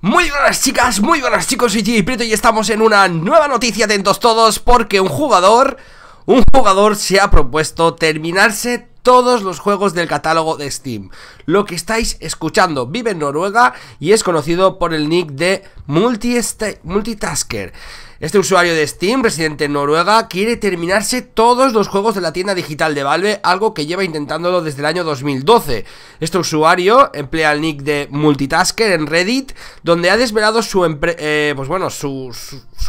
Muy buenas chicas, muy buenas chicos, soy Gigi Prieto y estamos en una nueva noticia, atentos todos, porque un jugador, un jugador se ha propuesto terminarse todos los juegos del catálogo de Steam. Lo que estáis escuchando vive en Noruega y es conocido por el nick de Multitasker. Este usuario de Steam, residente en Noruega, quiere terminarse todos los juegos de la tienda digital de Valve, algo que lleva intentándolo desde el año 2012. Este usuario emplea el nick de Multitasker en Reddit, donde ha desvelado su, eh, pues bueno, su,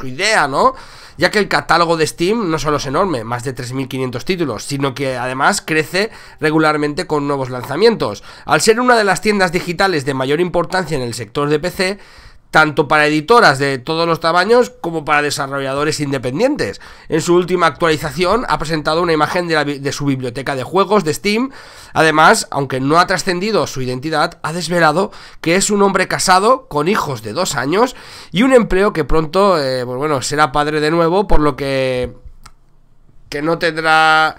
idea, ¿no? ya que el catálogo de Steam no solo es enorme, más de 3.500 títulos, sino que además crece regularmente con nuevos lanzamientos. Al ser una de las tiendas digitales de mayor importancia en el sector de PC, tanto para editoras de todos los tamaños como para desarrolladores independientes. En su última actualización ha presentado una imagen de, su biblioteca de juegos de Steam. Además, aunque no ha trascendido su identidad, ha desvelado que es un hombre casado con hijos de dos años y un empleo que pronto, eh, pues bueno, será padre de nuevo, por lo que que no tendrá...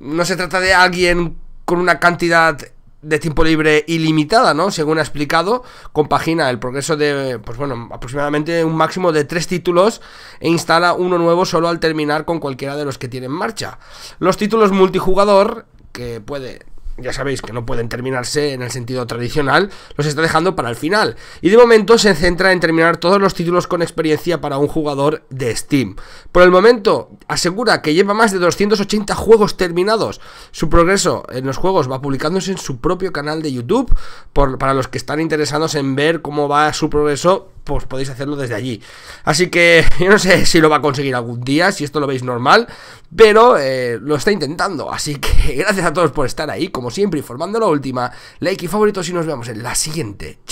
No se trata de alguien con una cantidad de tiempo libre ilimitada, ¿no? Según ha explicado, compagina el progreso de, pues bueno, aproximadamente un máximo de tres títulos e instala uno nuevo solo al terminar con cualquiera de los que tiene en marcha. Los títulos multijugador, que puede ya sabéis que no pueden terminarse en el sentido tradicional, los está dejando para el final. Y de momento se centra en terminar todos los títulos con experiencia para un jugador de Steam. Por el momento, asegura que lleva más de 280 juegos terminados. Su progreso en los juegos va publicándose en su propio canal de YouTube, para los que están interesados en ver cómo va su progreso pues podéis hacerlo desde allí. Así que yo no sé si lo va a conseguir algún día, si esto lo veis normal, pero eh, lo está intentando. Así que gracias a todos por estar ahí, como siempre, informando la última, like y favoritos y nos vemos en la siguiente.